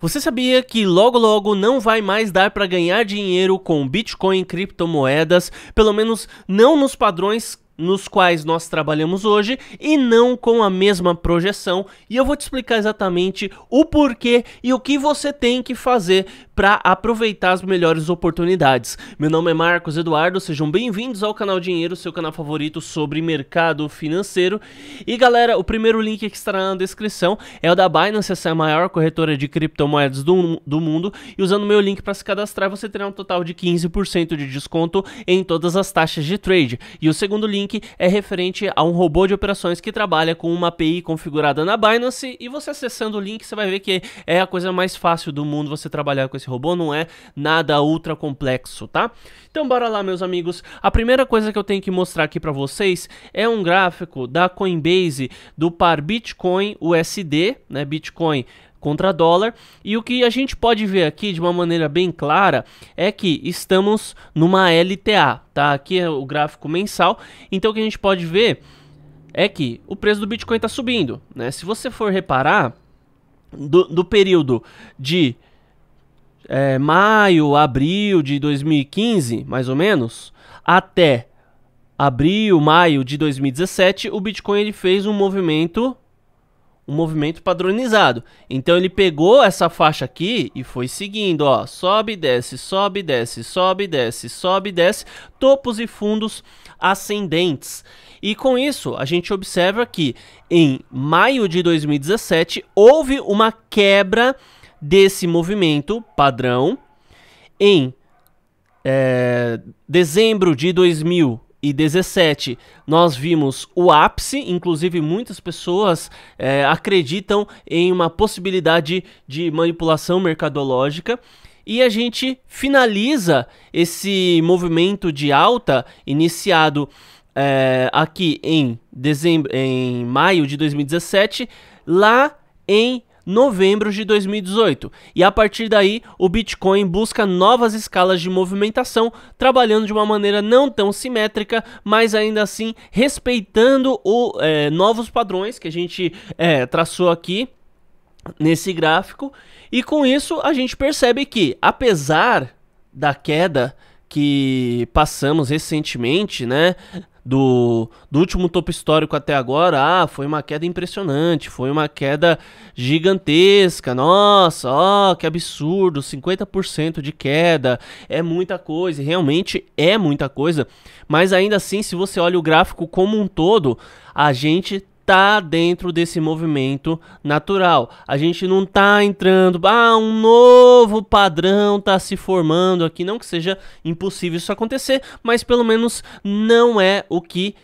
Você sabia que logo logo não vai mais dar para ganhar dinheiro com Bitcoin e criptomoedas, pelo menos não nos padrões nos quais nós trabalhamos hoje e não com a mesma projeção. E eu vou te explicar exatamente o porquê e o que você tem que fazer para aproveitar as melhores oportunidades. Meu nome é Marcos Eduardo, sejam bem-vindos ao canal Dinheiro, seu canal favorito sobre mercado financeiro. E galera, o primeiro link que estará na descrição é o da Binance, essa é a maior corretora de criptomoedas do, do mundo. E usando meu link para se cadastrar, você terá um total de 15% de desconto em todas as taxas de trade. E o segundo link é referente a um robô de operações que trabalha com uma API configurada na Binance. E você acessando o link, você vai ver que é a coisa mais fácil do mundo você trabalhar com esse robô não é nada ultra complexo, tá? Então bora lá, meus amigos. A primeira coisa que eu tenho que mostrar aqui para vocês é um gráfico da Coinbase do par Bitcoin USD, né, Bitcoin contra dólar. E o que a gente pode ver aqui de uma maneira bem clara é que estamos numa LTA, tá? Aqui é o gráfico mensal. Então o que a gente pode ver é que o preço do Bitcoin está subindo, né? Se você for reparar do, do período de é, maio, abril de 2015, mais ou menos, até abril, maio de 2017, o Bitcoin ele fez um movimento um movimento padronizado. Então ele pegou essa faixa aqui e foi seguindo, ó, sobe, desce, sobe, desce, sobe, desce, sobe, desce, topos e fundos ascendentes. E com isso, a gente observa que em maio de 2017 houve uma quebra desse movimento padrão em é, dezembro de 2017 nós vimos o ápice, inclusive muitas pessoas é, acreditam em uma possibilidade de manipulação mercadológica. E a gente finaliza esse movimento de alta iniciado é, aqui em, dezembro, em maio de 2017, lá em novembro de 2018. E a partir daí, o Bitcoin busca novas escalas de movimentação, trabalhando de uma maneira não tão simétrica, mas ainda assim respeitando o, é, novos padrões que a gente é, traçou aqui nesse gráfico. E com isso, a gente percebe que, apesar da queda que passamos recentemente, né? do, do último topo histórico até agora, ah, foi uma queda impressionante, foi uma queda gigantesca, nossa, ó, oh, que absurdo, 50% de queda, é muita coisa, realmente é muita coisa, mas ainda assim, se você olha o gráfico como um todo, a gente está dentro desse movimento natural. A gente não está entrando, ah, um novo padrão está se formando aqui. Não que seja impossível isso acontecer, mas pelo menos não é o que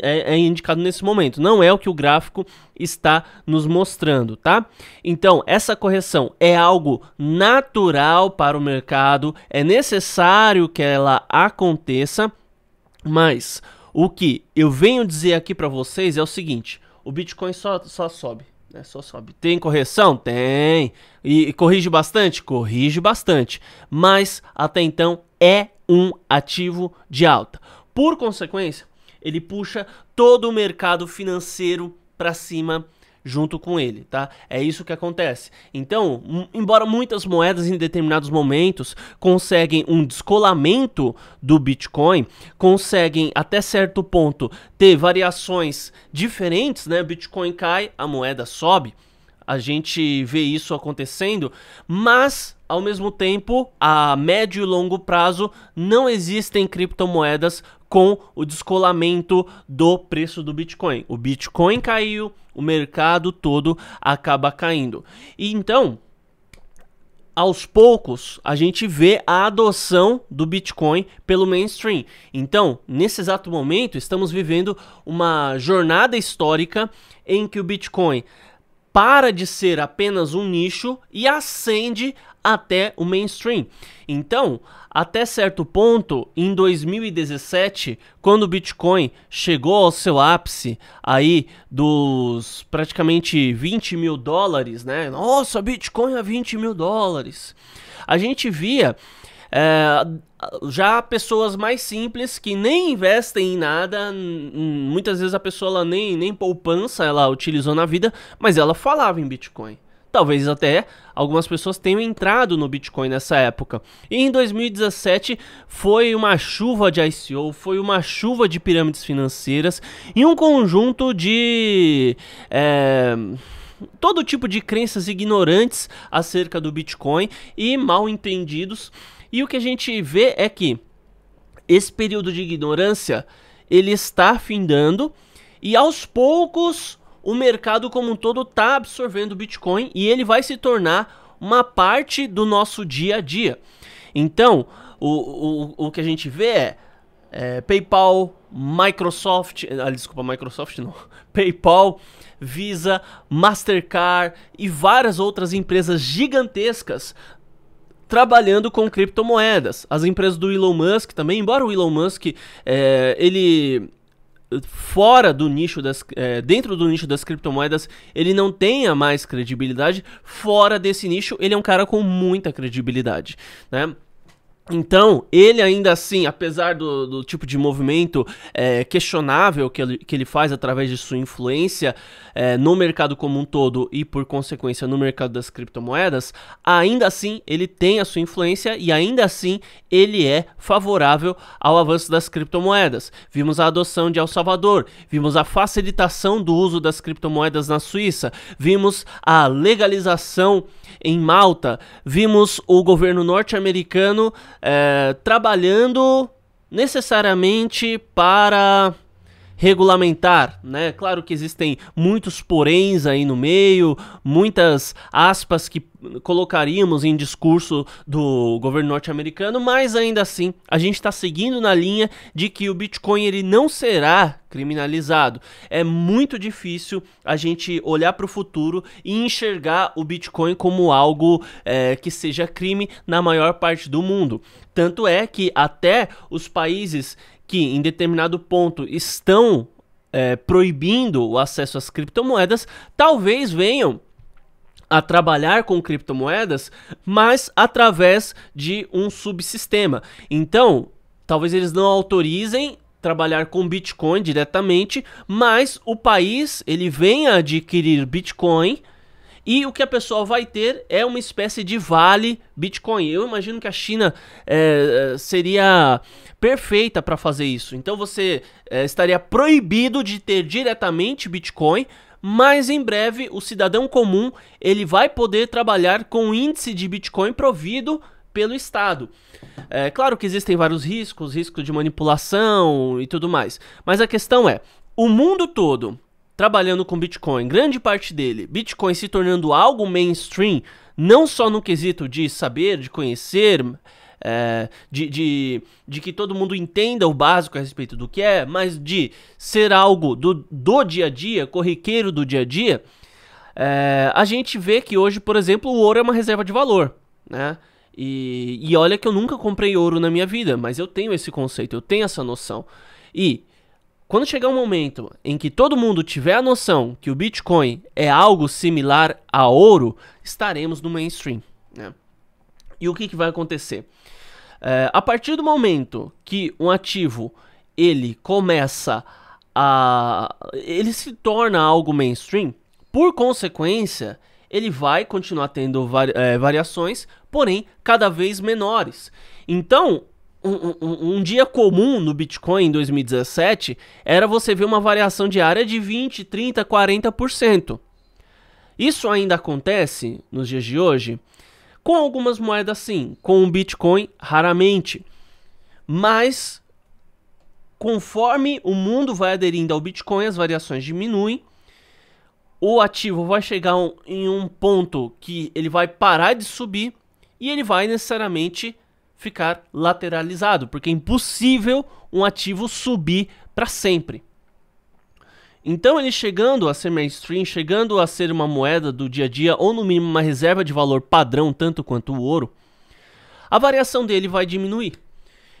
é, é, indicado nesse momento, não é o que o gráfico está nos mostrando, tá? Então, essa correção é algo natural para o mercado, é necessário que ela aconteça, mas o que eu venho dizer aqui para vocês é o seguinte: o Bitcoin só, só sobe. Né? Só sobe. Tem correção? Tem. E, e corrige bastante? Corrige bastante. Mas até então é um ativo de alta. Por consequência, ele puxa todo o mercado financeiro para cima junto com ele, tá? É isso que acontece. Então, embora muitas moedas em determinados momentos conseguem um descolamento do Bitcoin, conseguem até certo ponto ter variações diferentes, né? Bitcoin cai, a moeda sobe a gente vê isso acontecendo, mas ao mesmo tempo, a médio e longo prazo, não existem criptomoedas com o descolamento do preço do Bitcoin. O Bitcoin caiu, o mercado todo acaba caindo. E então, aos poucos a gente vê a adoção do Bitcoin pelo mainstream. Então, nesse exato momento, estamos vivendo uma jornada histórica em que o Bitcoin para de ser apenas um nicho e ascende até o mainstream. Então, até certo ponto, em 2017, quando o Bitcoin chegou ao seu ápice aí dos praticamente 20 mil dólares, né? Nossa, Bitcoin a é 20 mil dólares. A gente via é, já pessoas mais simples que nem investem em nada, muitas vezes a pessoa nem, nem poupança ela utilizou na vida, mas ela falava em Bitcoin. Talvez até algumas pessoas tenham entrado no Bitcoin nessa época. E em 2017 foi uma chuva de ICO, foi uma chuva de pirâmides financeiras e um conjunto de. É todo tipo de crenças ignorantes acerca do Bitcoin e mal entendidos. E o que a gente vê é que esse período de ignorância ele está findando e aos poucos o mercado como um todo está absorvendo o Bitcoin e ele vai se tornar uma parte do nosso dia a dia. Então, o, o, o que a gente vê é, é PayPal, Microsoft, ah, desculpa, Microsoft não, PayPal, Visa, Mastercard e várias outras empresas gigantescas trabalhando com criptomoedas. As empresas do Elon Musk também, embora o Elon Musk é, ele fora do nicho das é, dentro do nicho das criptomoedas ele não tenha mais credibilidade fora desse nicho ele é um cara com muita credibilidade né então, ele ainda assim, apesar do, do tipo de movimento é, questionável que ele, que ele faz através de sua influência é, no mercado como um todo e, por consequência, no mercado das criptomoedas, ainda assim ele tem a sua influência e ainda assim ele é favorável ao avanço das criptomoedas. Vimos a adoção de El Salvador, vimos a facilitação do uso das criptomoedas na Suíça, vimos a legalização em Malta, vimos o governo norte-americano é, trabalhando necessariamente para regulamentar, né? Claro que existem muitos poréns aí no meio, muitas aspas que colocaríamos em discurso do governo norte-americano, mas ainda assim a gente está seguindo na linha de que o Bitcoin ele não será criminalizado. É muito difícil a gente olhar para o futuro e enxergar o Bitcoin como algo é, que seja crime na maior parte do mundo. Tanto é que até os países que em determinado ponto estão é, proibindo o acesso às criptomoedas, talvez venham a trabalhar com criptomoedas, mas através de um subsistema. Então, talvez eles não autorizem trabalhar com Bitcoin diretamente, mas o país ele vem a adquirir Bitcoin e o que a pessoa vai ter é uma espécie de vale Bitcoin. Eu imagino que a China é, é seria perfeita para fazer isso. Então você é, estaria proibido de ter diretamente Bitcoin, mas em breve o cidadão comum ele vai poder trabalhar com o índice de Bitcoin provido pelo Estado. É claro que existem vários riscos, risco de manipulação e tudo mais. Mas a questão é, o mundo todo trabalhando com Bitcoin, grande parte dele, Bitcoin se tornando algo mainstream, não só no quesito de saber, de conhecer, é, de, de, de, que todo mundo entenda o básico a respeito do que é, mas de ser algo do, do dia a dia, corriqueiro do dia a dia, é, a gente vê que hoje, por exemplo, o ouro é uma reserva de valor. Né? E, e olha que eu nunca comprei ouro na minha vida, mas eu tenho esse conceito, eu tenho essa noção. E quando chegar um momento em que todo mundo tiver a noção que o Bitcoin é algo similar a ouro, estaremos no mainstream. Né? E o que, que vai acontecer? É, a partir do momento que um ativo ele começa a. ele se torna algo mainstream, por consequência, ele vai continuar tendo vari, é, variações, porém cada vez menores. Então, um, um, um, dia comum no Bitcoin em 2017 era você ver uma variação diária de 20, 30, 40%. Isso ainda acontece nos dias de hoje com algumas moedas sim, com o Bitcoin raramente. Mas conforme o mundo vai aderindo ao Bitcoin, as variações diminuem o ativo vai chegar um, em um ponto que ele vai parar de subir e ele vai necessariamente ficar lateralizado, porque é impossível um ativo subir para sempre. Então ele chegando a ser mainstream, chegando a ser uma moeda do dia a dia ou no mínimo uma reserva de valor padrão tanto quanto o ouro, a variação dele vai diminuir.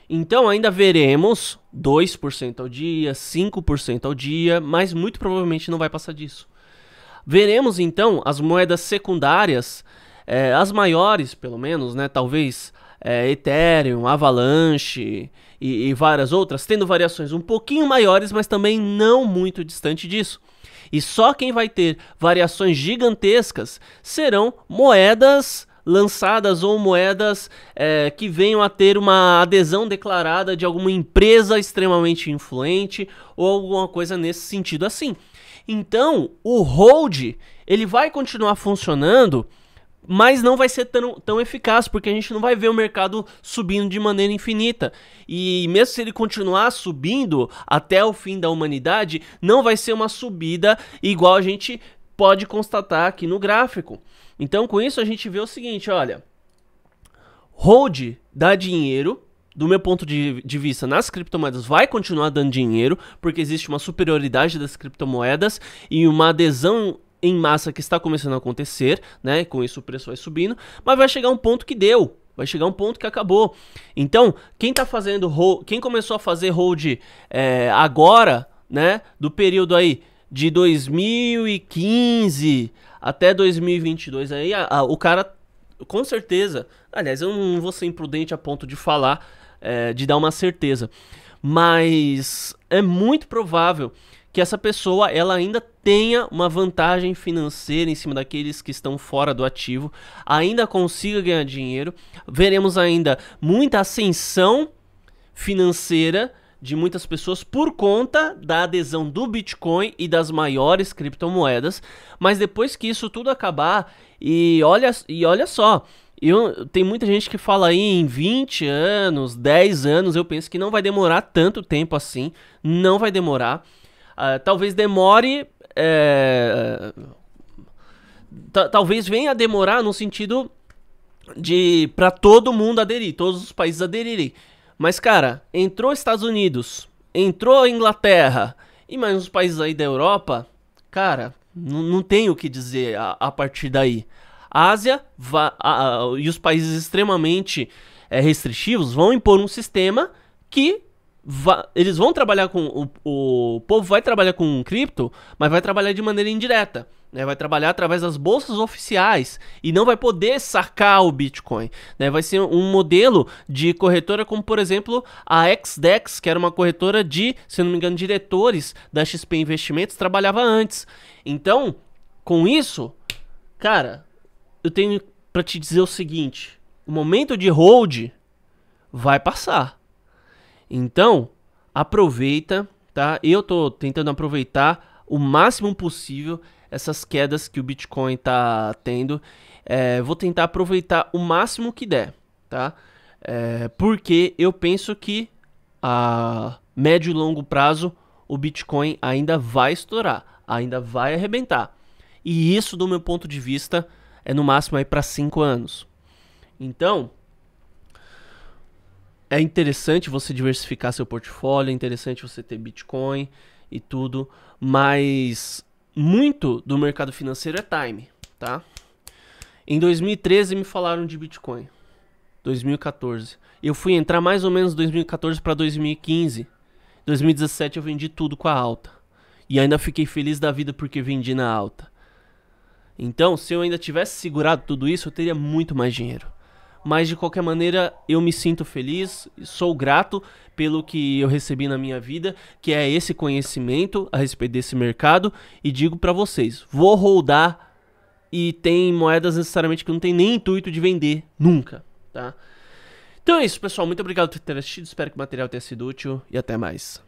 Então ainda veremos 2% ao dia, 5% ao dia, mas muito provavelmente não vai passar disso. Veremos então as moedas secundárias, é, as maiores pelo menos, né? Talvez é, Ethereum, Avalanche e, e várias outras, tendo variações um pouquinho maiores, mas também não muito distante disso. E só quem vai ter variações gigantescas serão moedas lançadas ou moedas é, que venham a ter uma adesão declarada de alguma empresa extremamente influente ou alguma coisa nesse sentido assim. Então, o hold, ele vai continuar funcionando, mas não vai ser tão, tão eficaz, porque a gente não vai ver o mercado subindo de maneira infinita. E mesmo se ele continuar subindo até o fim da humanidade, não vai ser uma subida igual a gente pode constatar aqui no gráfico. Então, com isso, a gente vê o seguinte: olha, hold dá dinheiro do meu ponto de, de vista, nas criptomoedas vai continuar dando dinheiro, porque existe uma superioridade das criptomoedas e uma adesão em massa que está começando a acontecer, né? Com isso o preço vai subindo, mas vai chegar um ponto que deu, vai chegar um ponto que acabou. Então, quem tá fazendo hold, quem começou a fazer hold é, agora, né? Do período aí de 2015 até 2022 aí, a, a, o cara com certeza, aliás, eu não vou ser imprudente a ponto de falar é, de dar uma certeza. Mas é muito provável que essa pessoa ela ainda tenha uma vantagem financeira em cima daqueles que estão fora do ativo, ainda consiga ganhar dinheiro. Veremos ainda muita ascensão financeira de muitas pessoas por conta da adesão do Bitcoin e das maiores criptomoedas, mas depois que isso tudo acabar e olha e olha só, eu, tem muita gente que fala aí em 20 anos, 10 anos, eu penso que não vai demorar tanto tempo assim, não vai demorar. Uh, talvez demore. É, talvez venha a demorar no sentido de para todo mundo aderir, todos os países aderirem. Mas, cara, entrou Estados Unidos, entrou Inglaterra e mais uns países aí da Europa, cara, não tem o que dizer a, a partir daí. A Ásia va, a, a, e os países extremamente é, restritivos vão impor um sistema que va, eles vão trabalhar com. O, o povo vai trabalhar com cripto, mas vai trabalhar de maneira indireta. Né, vai trabalhar através das bolsas oficiais e não vai poder sacar o Bitcoin. Né, vai ser um modelo de corretora como, por exemplo, a XDEX, que era uma corretora de, se não me engano, diretores da XP Investimentos, trabalhava antes. Então, com isso, cara, eu tenho para te dizer o seguinte: o momento de hold vai passar. Então, aproveita, tá? Eu tô tentando aproveitar o máximo possível essas quedas que o Bitcoin tá tendo. É, vou tentar aproveitar o máximo que der, tá? É, porque eu penso que a médio e longo prazo o Bitcoin ainda vai estourar, ainda vai arrebentar. E isso, do meu ponto de vista, é no máximo aí para 5 anos. Então, é interessante você diversificar seu portfólio, é interessante você ter Bitcoin e tudo, mas muito do mercado financeiro é time, tá? Em 2013 me falaram de Bitcoin. 2014. Eu fui entrar mais ou menos 2014 para 2015. 2017 eu vendi tudo com a alta. E ainda fiquei feliz da vida porque vendi na alta. Então, se eu ainda tivesse segurado tudo isso, eu teria muito mais dinheiro. Mas de qualquer maneira, eu me sinto feliz, sou grato pelo que eu recebi na minha vida, que é esse conhecimento a respeito desse mercado, e digo para vocês, vou rodar e tem moedas necessariamente que não tem nem intuito de vender nunca, tá? Então é isso, pessoal. Muito obrigado por ter assistido. Espero que o material tenha sido útil e até mais.